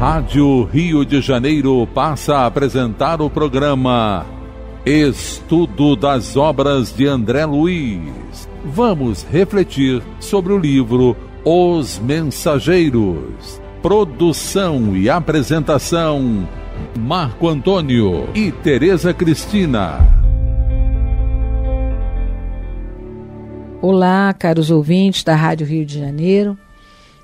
Rádio Rio de Janeiro passa a apresentar o programa Estudo das Obras de André Luiz. Vamos refletir sobre o livro Os Mensageiros. Produção e apresentação: Marco Antônio e Tereza Cristina. Olá, caros ouvintes da Rádio Rio de Janeiro.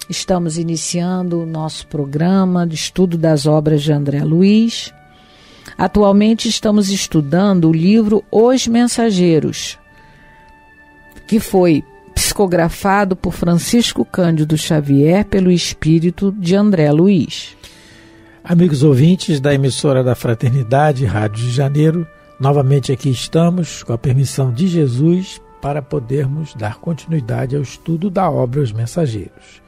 Estamos iniciando o nosso programa de estudo das obras de André Luiz. Atualmente estamos estudando o livro Os Mensageiros, que foi psicografado por Francisco Cândido Xavier pelo espírito de André Luiz. Amigos ouvintes da emissora da Fraternidade, Rádio de Janeiro, novamente aqui estamos com a permissão de Jesus para podermos dar continuidade ao estudo da obra Os Mensageiros.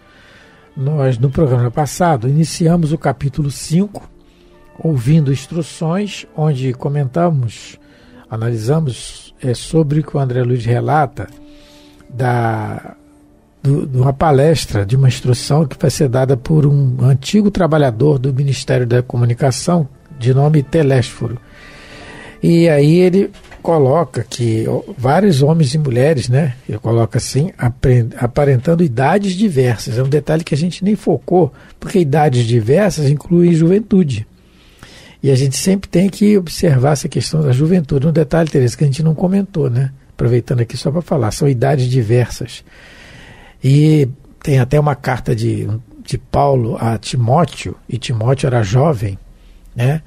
Nós, no programa passado, iniciamos o capítulo 5, ouvindo instruções, onde comentamos, analisamos é, sobre o que o André Luiz relata da, do, de uma palestra, de uma instrução que vai ser dada por um antigo trabalhador do Ministério da Comunicação, de nome Telésforo. E aí ele coloca que vários homens e mulheres, né? Ele coloca assim, aparentando idades diversas. É um detalhe que a gente nem focou, porque idades diversas incluem juventude. E a gente sempre tem que observar essa questão da juventude. Um detalhe, Teresa, que a gente não comentou, né? Aproveitando aqui só para falar, são idades diversas. E tem até uma carta de, de Paulo a Timóteo, e Timóteo era jovem, né?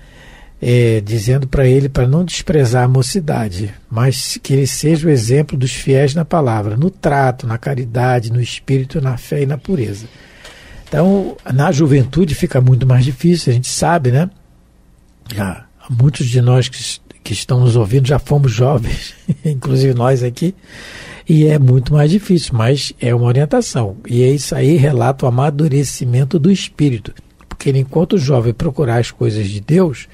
é, dizendo para ele para não desprezar a mocidade, mas que ele seja o exemplo dos fiéis na palavra, no trato, na caridade, no espírito, na fé e na pureza. Então, na juventude fica muito mais difícil, a gente sabe, né? Já, muitos de nós que, que estão nos ouvindo já fomos jovens, inclusive nós aqui, e é muito mais difícil, mas é uma orientação. E é isso aí, relata o amadurecimento do espírito. Porque enquanto o jovem procurar as coisas de Deus,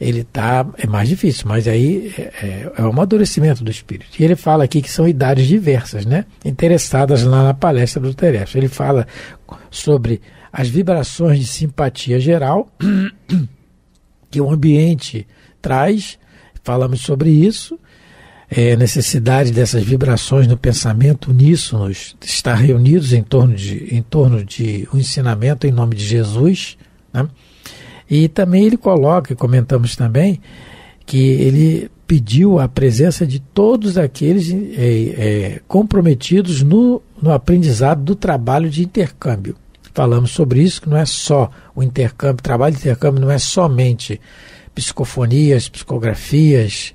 ele tá é mais difícil, mas aí é, é, é o amadurecimento do espírito. E ele fala aqui que são idades diversas, né? Interessadas lá na palestra do Terestro. Ele fala sobre as vibrações de simpatia geral que o ambiente traz. Falamos sobre isso. É, necessidade dessas vibrações no pensamento uníssonos estar reunidos em torno de em torno de um ensinamento em nome de Jesus, né? E também ele coloca, comentamos também, que ele pediu a presença de todos aqueles é, é, comprometidos no, no aprendizado do trabalho de intercâmbio. Falamos sobre isso, que não é só o intercâmbio, o trabalho de intercâmbio não é somente psicofonias, psicografias,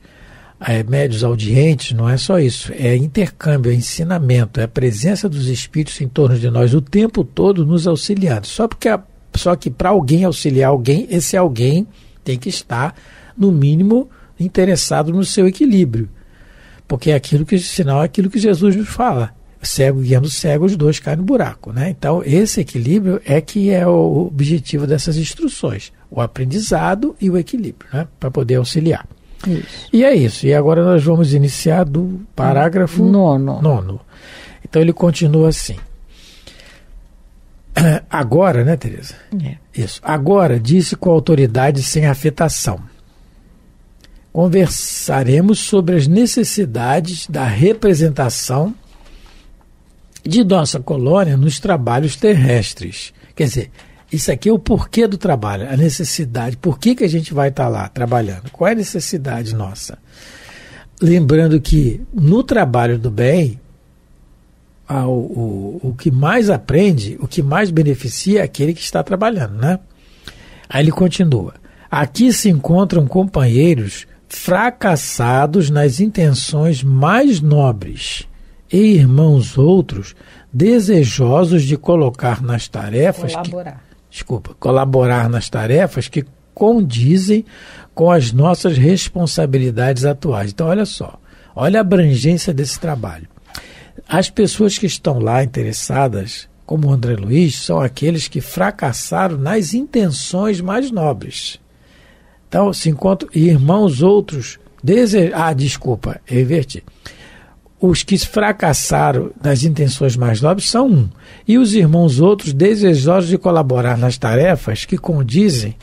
é, médios audientes, não é só isso. É intercâmbio, é ensinamento, é a presença dos espíritos em torno de nós o tempo todo nos auxiliando. Só porque a só que para alguém auxiliar alguém, esse alguém tem que estar, no mínimo, interessado no seu equilíbrio. Porque é aquilo que, sinal é aquilo que Jesus nos fala. Cego guiando cego, os dois caem no buraco. Né? Então, esse equilíbrio é que é o objetivo dessas instruções. O aprendizado e o equilíbrio, né? para poder auxiliar. Isso. E é isso. E agora nós vamos iniciar do parágrafo nono. nono. Então ele continua assim: Agora, né, Tereza? É. Isso. Agora, disse com autoridade sem afetação. Conversaremos sobre as necessidades da representação de nossa colônia nos trabalhos terrestres. Quer dizer, isso aqui é o porquê do trabalho, a necessidade. Por que, que a gente vai estar tá lá trabalhando? Qual é a necessidade nossa? Lembrando que no trabalho do bem, o, o que mais aprende, o que mais beneficia é aquele que está trabalhando, né? Aí ele continua. Aqui se encontram companheiros fracassados nas intenções mais nobres e irmãos outros desejosos de colocar nas tarefas colaborar. Que, desculpa, colaborar nas tarefas que condizem com as nossas responsabilidades atuais. Então olha só, olha a abrangência desse trabalho. As pessoas que estão lá interessadas, como o André Luiz, são aqueles que fracassaram nas intenções mais nobres. Então, se encontram irmãos outros. Dese... Ah, desculpa, eu inverti. Os que fracassaram nas intenções mais nobres são um, e os irmãos outros desejosos de colaborar nas tarefas que condizem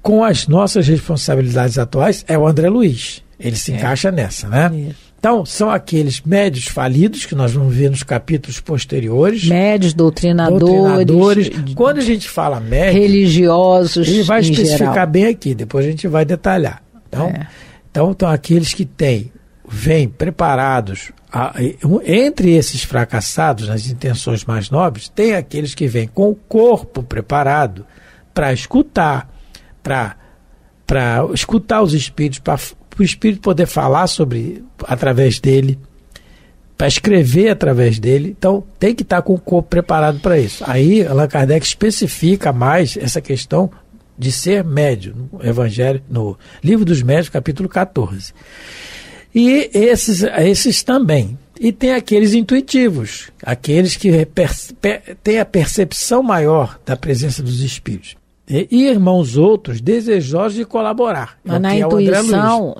com as nossas responsabilidades atuais é o André Luiz. Ele se é. encaixa nessa, né? Isso. Então, são aqueles médios falidos, que nós vamos ver nos capítulos posteriores. Médios, doutrinadores. doutrinadores. Quando a gente fala médio. Religiosos. Ele vai especificar geral. bem aqui, depois a gente vai detalhar. Então, é. então, então aqueles que têm, vêm preparados. A, entre esses fracassados nas intenções mais nobres, tem aqueles que vêm com o corpo preparado para escutar, para escutar os espíritos, para para o Espírito poder falar sobre através dele, para escrever através dele. Então, tem que estar com o corpo preparado para isso. Aí, Allan Kardec especifica mais essa questão de ser médio no Evangelho, no Livro dos Médios, capítulo 14. E esses, esses também. E tem aqueles intuitivos, aqueles que têm a percepção maior da presença dos espíritos e irmãos outros desejosos de colaborar. É Mas na, é intuição,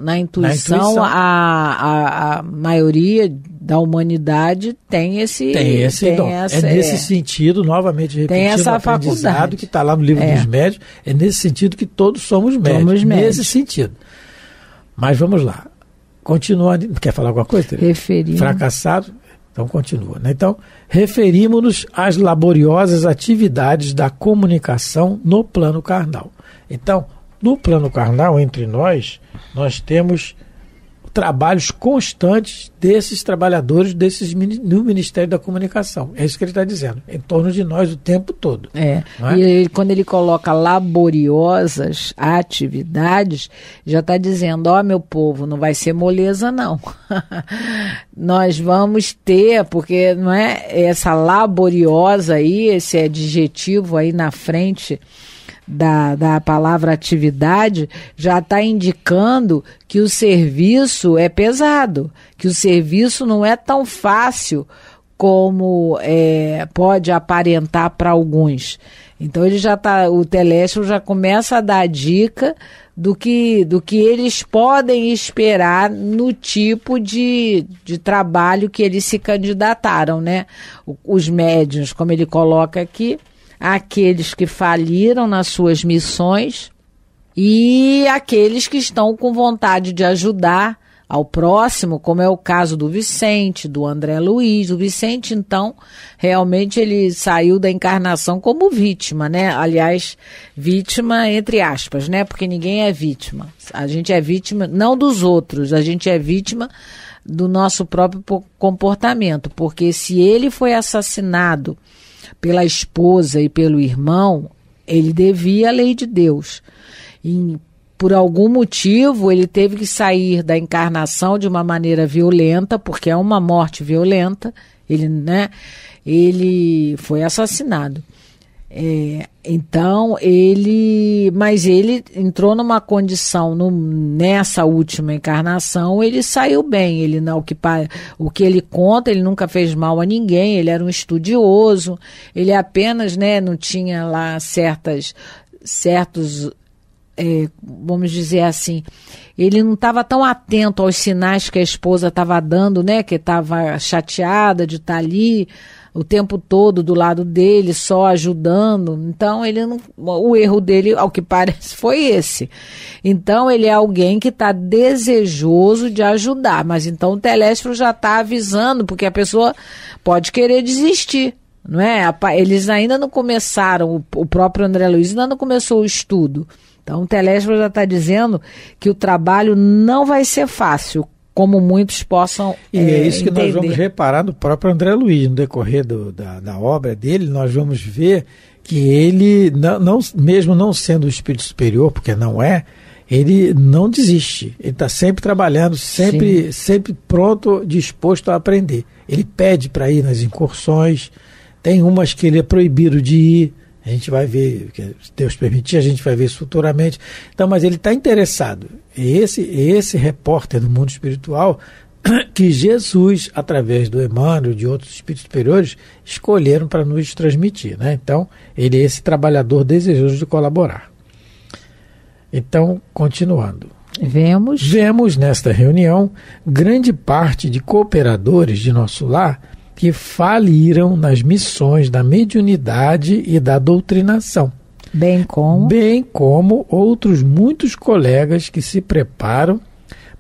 na, intuição, na intuição, a, a, a, maioria da humanidade tem esse tem esse tem dom. É essa, é nesse é, sentido, novamente repetindo, tem essa faculdade que está lá no livro é. dos médios, é nesse sentido que todos somos médios. Somos médios. Nesse sentido. Mas vamos lá. Continuando, quer falar alguma coisa? Referindo. Fracassado, então continua. Né? Então, referimos-nos às laboriosas atividades da comunicação no plano carnal. Então, no plano carnal, entre nós, nós temos trabalhos constantes desses trabalhadores desses no Ministério da Comunicação. É isso que ele está dizendo, em torno de nós o tempo todo. É. é? E ele, quando ele coloca laboriosas atividades, já está dizendo: ó, oh, meu povo, não vai ser moleza, não. nós vamos ter, porque não é essa laboriosa aí, esse adjetivo aí na frente da, da palavra atividade já está indicando que o serviço é pesado, que o serviço não é tão fácil como é, pode aparentar para alguns. Então ele já tá, o Telestro já começa a dar dica do que, do que eles podem esperar no tipo de, de trabalho que eles se candidataram, né? Os médiuns, como ele coloca aqui, aqueles que faliram nas suas missões e aqueles que estão com vontade de ajudar ao próximo, como é o caso do Vicente, do André Luiz. O Vicente, então, realmente ele saiu da encarnação como vítima, né? Aliás, vítima entre aspas, né? Porque ninguém é vítima. A gente é vítima não dos outros, a gente é vítima do nosso próprio comportamento, porque se ele foi assassinado pela esposa e pelo irmão, ele devia a lei de Deus. E por algum motivo ele teve que sair da encarnação de uma maneira violenta, porque é uma morte violenta. Ele, né? Ele foi assassinado. É, então ele, mas ele entrou numa condição no, nessa última encarnação, ele saiu bem. Ele não o que o que ele conta, ele nunca fez mal a ninguém. Ele era um estudioso. Ele apenas, né, não tinha lá certas certos é, vamos dizer assim, ele não estava tão atento aos sinais que a esposa estava dando, né? Que estava chateada de estar tá ali o tempo todo do lado dele, só ajudando. Então ele não, o erro dele, ao que parece, foi esse. Então ele é alguém que está desejoso de ajudar, mas então o Telésforo já está avisando, porque a pessoa pode querer desistir. Não é? Eles ainda não começaram, o próprio André Luiz ainda não começou o estudo. Então, o Telésforo já está dizendo que o trabalho não vai ser fácil como muitos possam E é, é isso que entender. nós vamos reparar no próprio André Luiz, no decorrer do, da, da obra dele, nós vamos ver que ele, não, não, mesmo não sendo o espírito superior, porque não é, ele não desiste. Ele está sempre trabalhando, sempre, sempre pronto, disposto a aprender. Ele pede para ir nas incursões, tem umas que ele é proibido de ir, a gente vai ver, se Deus permitir, a gente vai ver isso futuramente. Então, mas ele está interessado. Esse, esse repórter do mundo espiritual que Jesus, através do Emmanuel e de outros espíritos superiores, escolheram para nos transmitir. Né? Então, ele é esse trabalhador desejoso de colaborar. Então, continuando. Vemos. Vemos nesta reunião grande parte de cooperadores de nosso lar que faliram nas missões da mediunidade e da doutrinação. Bem como? Bem como outros muitos colegas que se preparam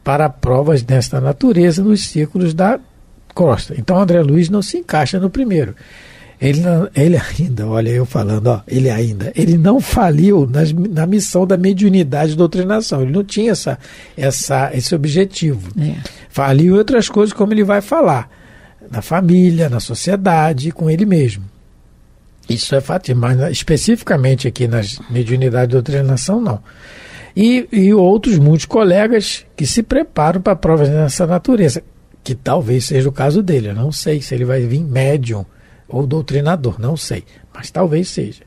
para provas desta natureza nos círculos da Costa. Então, André Luiz não se encaixa no primeiro. Ele, não, ele ainda, olha eu falando, ó, ele ainda, ele não faliu nas, na missão da mediunidade e doutrinação. Ele não tinha essa, essa, esse objetivo. É. Faliu em outras coisas, como ele vai falar na família, na sociedade e com ele mesmo. Isso é fato, mas especificamente aqui nas mediunidades de doutrinação, não. E, e outros muitos colegas que se preparam para provas dessa natureza, que talvez seja o caso dele. Eu não sei se ele vai vir médium ou doutrinador, não sei, mas talvez seja.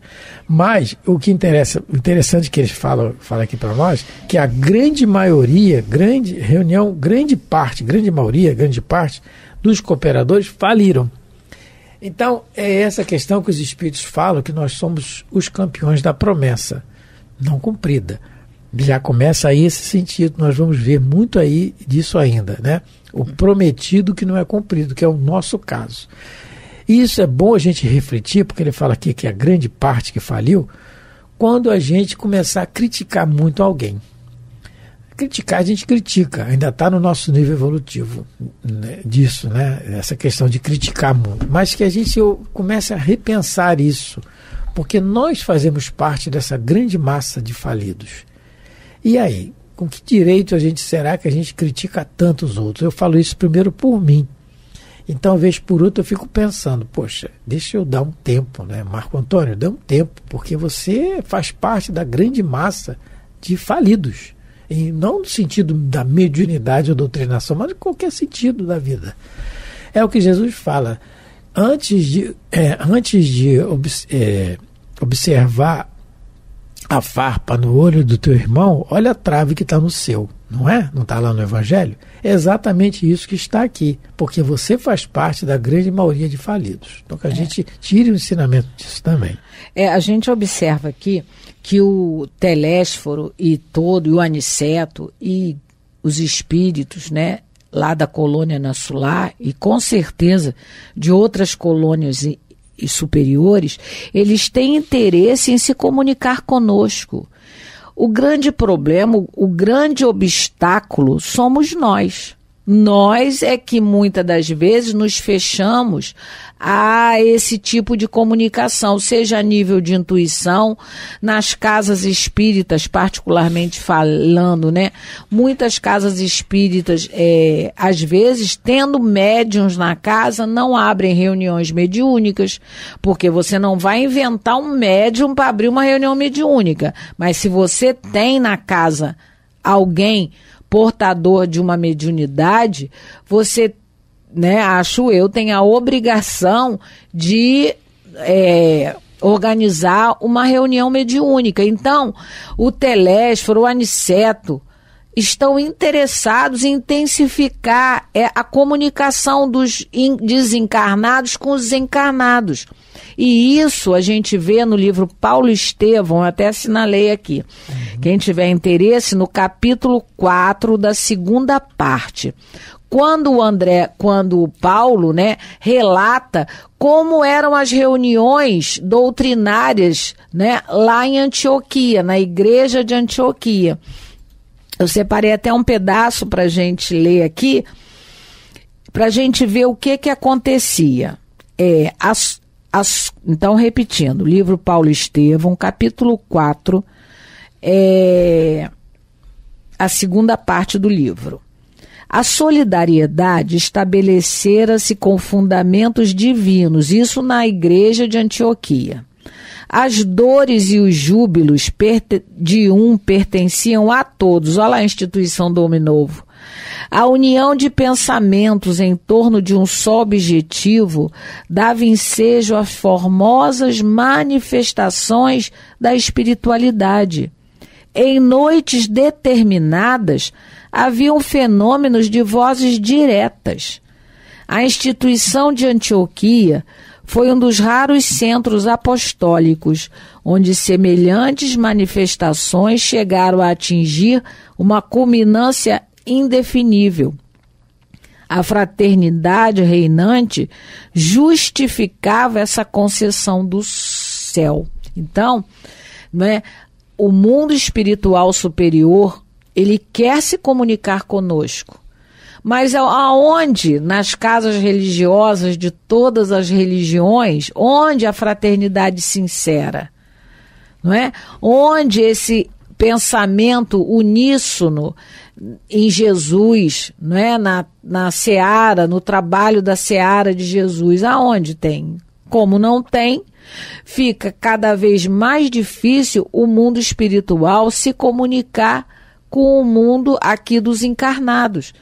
Mas o que interessa, interessante que eles falam, falam aqui para nós, que a grande maioria, grande reunião, grande parte, grande maioria, grande parte dos cooperadores faliram. Então, é essa questão que os espíritos falam, que nós somos os campeões da promessa não cumprida. Já começa aí esse sentido, nós vamos ver muito aí disso ainda, né? O prometido que não é cumprido, que é o nosso caso. E isso é bom a gente refletir, porque ele fala aqui que é a grande parte que faliu, quando a gente começar a criticar muito alguém criticar, a gente critica. Ainda está no nosso nível evolutivo né, disso, né? Essa questão de criticar muito. Mas que a gente comece a repensar isso. Porque nós fazemos parte dessa grande massa de falidos. E aí, com que direito a gente será que a gente critica tantos outros? Eu falo isso primeiro por mim. Então, vez por outra, eu fico pensando, poxa, deixa eu dar um tempo, né? Marco Antônio, dá um tempo, porque você faz parte da grande massa de falidos em não no sentido da mediunidade ou doutrinação, mas em qualquer sentido da vida. É o que Jesus fala. Antes de, é, antes de ob, é, observar a farpa no olho do teu irmão, olha a trave que está no seu, não é? Não está lá no Evangelho? É exatamente isso que está aqui, porque você faz parte da grande maioria de falidos. Então que a é. gente tire o ensinamento disso também. É, a gente observa aqui que o Telésforo e todo, e o Aniceto e os espíritos, né, lá da colônia Nassular e com certeza de outras colônias e, e superiores, eles têm interesse em se comunicar conosco. O grande problema, o grande obstáculo somos nós. Nós é que muitas das vezes nos fechamos a esse tipo de comunicação, seja a nível de intuição, nas casas espíritas, particularmente falando, né? Muitas casas espíritas, é, às vezes, tendo médiums na casa, não abrem reuniões mediúnicas, porque você não vai inventar um médium para abrir uma reunião mediúnica. Mas se você tem na casa alguém portador de uma mediunidade, você, né, acho eu, tem a obrigação de é, organizar uma reunião mediúnica. Então, o Telésforo, o Aniceto, estão interessados em intensificar é, a comunicação dos desencarnados com os encarnados. E isso a gente vê no livro Paulo Estevão, até assinalei aqui. Uhum. Quem tiver interesse, no capítulo 4 da segunda parte quando o André, quando o Paulo, né, relata como eram as reuniões doutrinárias, né, lá em Antioquia, na igreja de Antioquia. Eu separei até um pedaço para gente ler aqui, para gente ver o que que acontecia. É, as, as, então, repetindo, livro Paulo Estevão, capítulo 4, é a segunda parte do livro. A solidariedade estabelecera-se com fundamentos divinos, isso na igreja de Antioquia. As dores e os júbilos de um pertenciam a todos. Olha lá a instituição do homem novo. A união de pensamentos em torno de um só objetivo dava ensejo às formosas manifestações da espiritualidade. Em noites determinadas, haviam fenômenos de vozes diretas. A instituição de Antioquia foi um dos raros centros apostólicos onde semelhantes manifestações chegaram a atingir uma culminância indefinível. A fraternidade reinante justificava essa concessão do céu. Então, né, o mundo espiritual superior, ele quer se comunicar conosco. Mas aonde, nas casas religiosas de todas as religiões, onde a fraternidade sincera, não é? Onde esse pensamento uníssono em Jesus, não é? na, na seara, no trabalho da seara de Jesus, aonde tem? Como não tem, fica cada vez mais difícil o mundo espiritual se comunicar com o mundo aqui dos encarnados.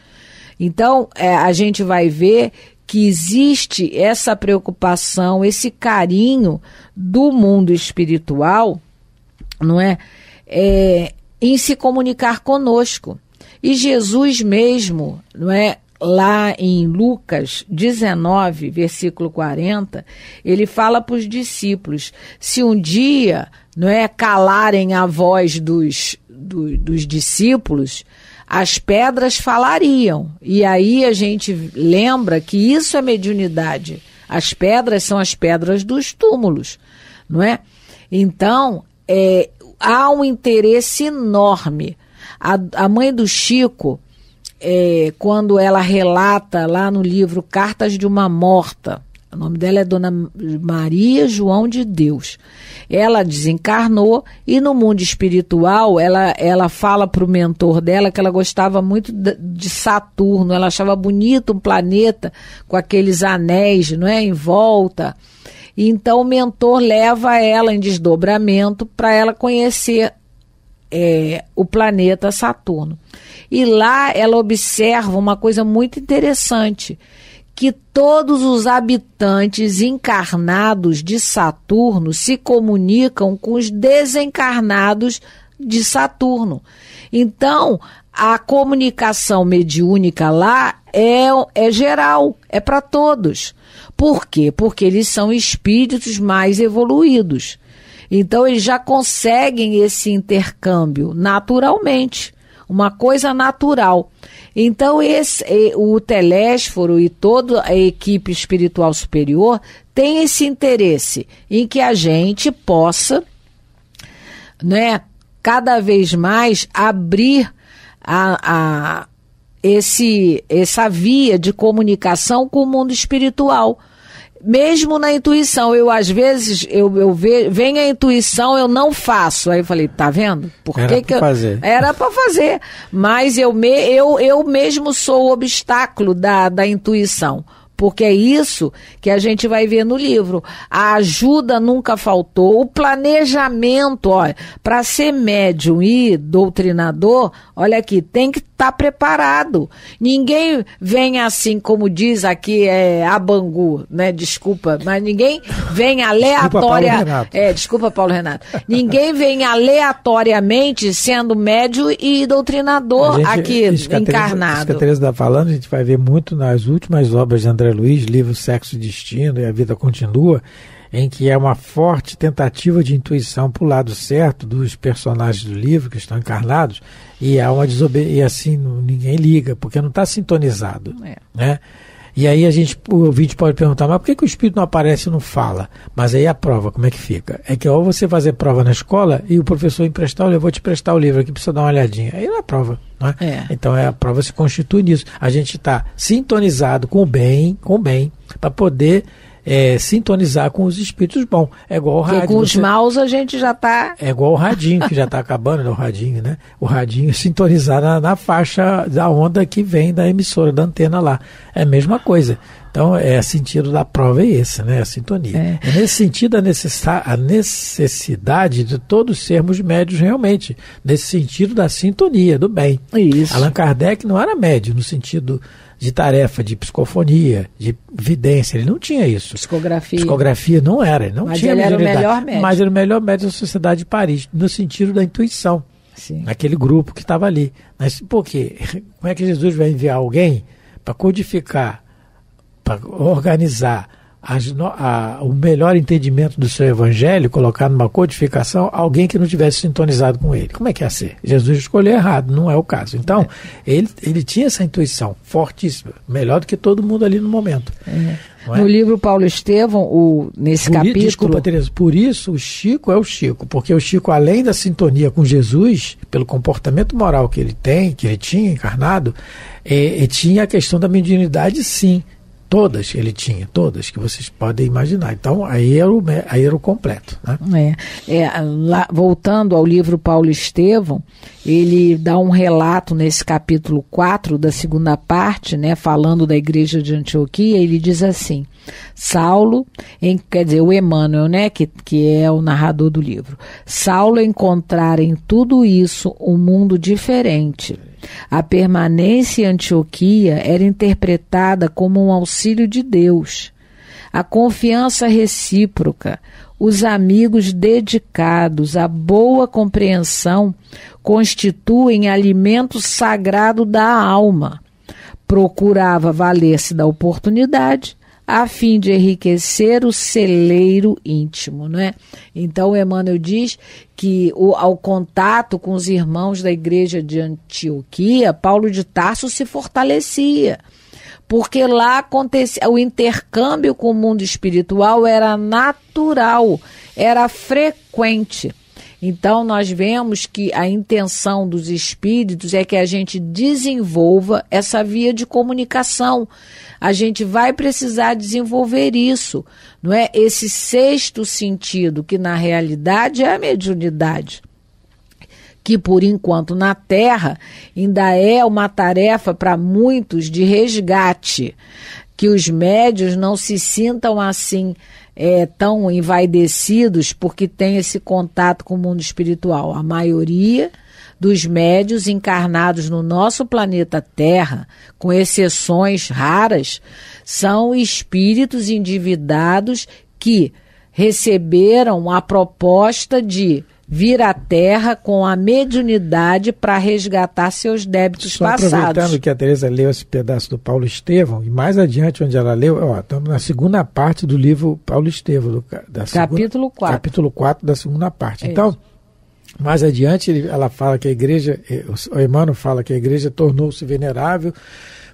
Então, é, a gente vai ver que existe essa preocupação, esse carinho do mundo espiritual, não é? é em se comunicar conosco. E Jesus mesmo, não é? Lá em Lucas 19, versículo 40, ele fala para os discípulos: se um dia não é calarem a voz dos, do, dos discípulos, as pedras falariam. E aí a gente lembra que isso é mediunidade. As pedras são as pedras dos túmulos, não é? Então, é, há um interesse enorme a, a mãe do Chico, é, quando ela relata lá no livro Cartas de uma Morta, o nome dela é Dona Maria João de Deus. Ela desencarnou e no mundo espiritual ela, ela fala para o mentor dela que ela gostava muito de Saturno, ela achava bonito um planeta com aqueles anéis não é, em volta. Então o mentor leva ela em desdobramento para ela conhecer é, o planeta Saturno. E lá ela observa uma coisa muito interessante: que todos os habitantes encarnados de Saturno se comunicam com os desencarnados de Saturno. Então, a comunicação mediúnica lá é, é geral, é para todos. Por quê? Porque eles são espíritos mais evoluídos. Então, eles já conseguem esse intercâmbio naturalmente, uma coisa natural. Então, esse, o Telésforo e toda a equipe espiritual superior tem esse interesse em que a gente possa, né, cada vez mais abrir a, a esse, essa via de comunicação com o mundo espiritual mesmo na intuição, eu às vezes eu, eu ve, vem a intuição, eu não faço. Aí eu falei, tá vendo? Por era que, que eu, fazer. era para fazer, mas eu me eu, eu mesmo sou o obstáculo da, da intuição. Porque é isso que a gente vai ver no livro. A ajuda nunca faltou, o planejamento, olha, para ser médium e doutrinador, olha aqui, tem que está preparado. Ninguém vem assim, como diz aqui é, a Bangu, né? Desculpa, mas ninguém vem aleatória. Desculpa, Paulo é, desculpa, Paulo Renato. ninguém vem aleatoriamente sendo médio e doutrinador gente, aqui encarnado. Isso que a Teresa está falando, a gente vai ver muito nas últimas obras de André Luiz, livro Sexo e Destino e A Vida Continua em que é uma forte tentativa de intuição para o lado certo dos personagens do livro que estão encarnados e há uma desobediência e assim ninguém liga porque não está sintonizado, é. né? E aí a gente, o ouvinte pode perguntar, mas por que, que o espírito não aparece e não fala? Mas aí a prova, como é que fica? É que ou você fazer prova na escola e o professor emprestar, eu vou te emprestar o livro aqui, precisa dar uma olhadinha. Aí não é prova, né é. Então é, a prova se constitui nisso. A gente está sintonizado com o bem, com o bem, para poder é, sintonizar com os espíritos bons. É igual o radinho. Porque com os maus a gente já está. É igual o radinho, que já está acabando, né? o radinho, né? O radinho sintonizar na, na, faixa da onda que vem da emissora, da antena lá. É a mesma coisa. Então, é, é sentido da prova é esse, né? A sintonia. É. é nesse sentido, a, necessa... a necessidade de todos sermos médios realmente. Nesse sentido da sintonia, do bem. Isso. Allan Kardec não era médio, no sentido de tarefa de psicofonia, de vidência. Ele não tinha isso. Psicografia. Psicografia não era. Ele não mas tinha ele era o melhor médico. Mas era o melhor médico da Sociedade de Paris, no sentido da intuição. Sim. Naquele grupo que estava ali. Mas por quê? Como é que Jesus vai enviar alguém para codificar, para organizar a, o melhor entendimento do seu evangelho, colocar numa codificação alguém que não tivesse sintonizado com ele. Como é que é ia assim? ser? Jesus escolheu errado, não é o caso. Então, é. ele, ele tinha essa intuição fortíssima, melhor do que todo mundo ali no momento. É. é? No livro Paulo Estevão, o, nesse por, capítulo. Desculpa, Tereza, por isso o Chico é o Chico, porque o Chico, além da sintonia com Jesus, pelo comportamento moral que ele tem, que ele tinha encarnado, é, é tinha a questão da mediunidade, sim. Todas ele tinha, todas que vocês podem imaginar. Então, aí era o, aí era o completo. Né? É, é, lá, voltando ao livro Paulo Estevão, ele dá um relato nesse capítulo 4 da segunda parte, né, falando da igreja de Antioquia, ele diz assim: Saulo, em, quer dizer, o Emmanuel, né, que, que é o narrador do livro, Saulo encontrar em tudo isso um mundo diferente a permanência em Antioquia era interpretada como um auxílio de Deus. A confiança recíproca, os amigos dedicados a boa compreensão constituem alimento sagrado da alma. Procurava valer-se da oportunidade a fim de enriquecer o celeiro íntimo, não é? Então Emmanuel diz que o, ao contato com os irmãos da igreja de Antioquia, Paulo de Tarso se fortalecia porque lá acontecia o intercâmbio com o mundo espiritual era natural, era frequente. Então, nós vemos que a intenção dos espíritos é que a gente desenvolva essa via de comunicação. A gente vai precisar desenvolver isso, não é? Esse sexto sentido, que na realidade é a mediunidade que por enquanto na Terra ainda é uma tarefa para muitos de resgate, que os médios não se sintam assim é, tão envaidecidos porque tem esse contato com o mundo espiritual. A maioria dos médios encarnados no nosso planeta Terra, com exceções raras, são espíritos endividados que receberam a proposta de vir à Terra com a mediunidade para resgatar seus débitos Só passados. Aproveitando que a Teresa leu esse pedaço do Paulo Estevão, e mais adiante onde ela leu, ó, estamos na segunda parte do livro Paulo Estevão, do, da capítulo 4. Capítulo 4 da segunda parte. É então, mais adiante ela fala que a igreja, eh, o Emmanuel fala que a igreja tornou-se venerável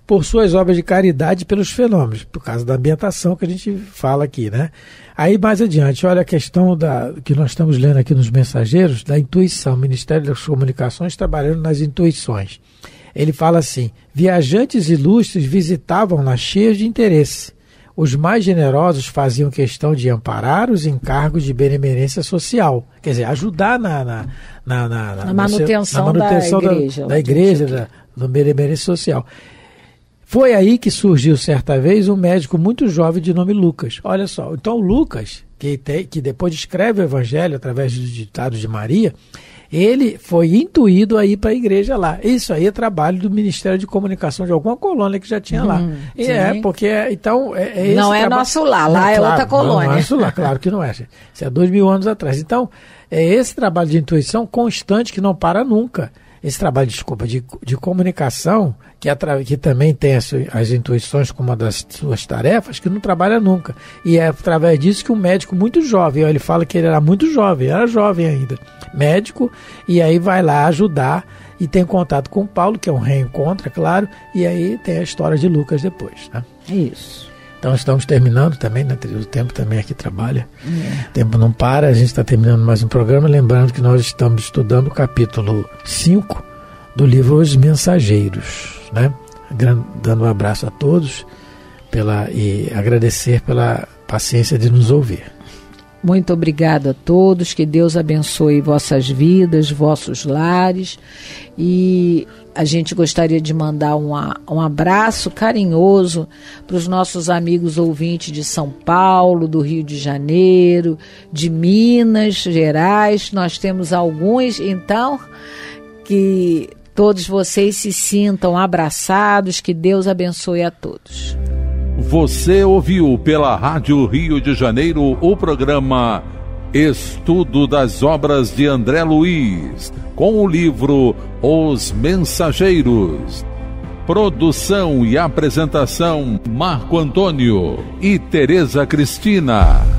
por suas obras de caridade pelos fenômenos, por causa da ambientação que a gente fala aqui, né? Aí mais adiante, olha a questão da que nós estamos lendo aqui nos mensageiros, da intuição, o Ministério das Comunicações trabalhando nas intuições. Ele fala assim: "Viajantes ilustres visitavam-na cheios de interesse. Os mais generosos faziam questão de amparar os encargos de benemerência social, quer dizer, ajudar na, na, na, na, na manutenção, na manutenção da, igreja, da, da igreja da, né, do benemerência social. Foi aí que surgiu certa vez um médico muito jovem de nome Lucas. Olha só, então Lucas, que, tem, que depois escreve o evangelho através dos ditados de Maria, ele foi intuído a ir para a igreja lá. Isso aí é trabalho do Ministério de Comunicação de alguma colônia que já tinha lá. Hum, e é, porque é, então é, é Não é traba... nosso lá, lá não, é, é claro, outra colônia. Não é nosso lá, claro que não é. Isso é dois mil anos atrás. Então, é esse trabalho de intuição constante que não para nunca esse trabalho, desculpa, de, de comunicação, que, que também tem as, as intuições como uma das suas tarefas, que não trabalha nunca. E é através disso que um médico muito jovem, ele fala que ele era muito jovem, era jovem ainda, médico, e aí vai lá ajudar e tem contato com Paulo, que é um reencontro, é claro, e aí tem a história de Lucas depois. Né? É isso. Então estamos terminando também, né? o tempo também aqui trabalha. É. O tempo não para, a gente está terminando mais um programa. Lembrando que nós estamos estudando o capítulo 5 do livro Os Mensageiros. Né? Dando um abraço a todos pela, e agradecer pela paciência de nos ouvir. Muito obrigada a todos, que Deus abençoe vossas vidas, vossos lares. E a gente gostaria de mandar uma, um abraço carinhoso para os nossos amigos ouvintes de São Paulo, do Rio de Janeiro, de Minas Gerais. Nós temos alguns, então, que todos vocês se sintam abraçados, que Deus abençoe a todos. Você ouviu pela Rádio Rio de Janeiro o programa Estudo das Obras de André Luiz, com o livro Os Mensageiros. Produção e apresentação Marco Antônio e Tereza Cristina.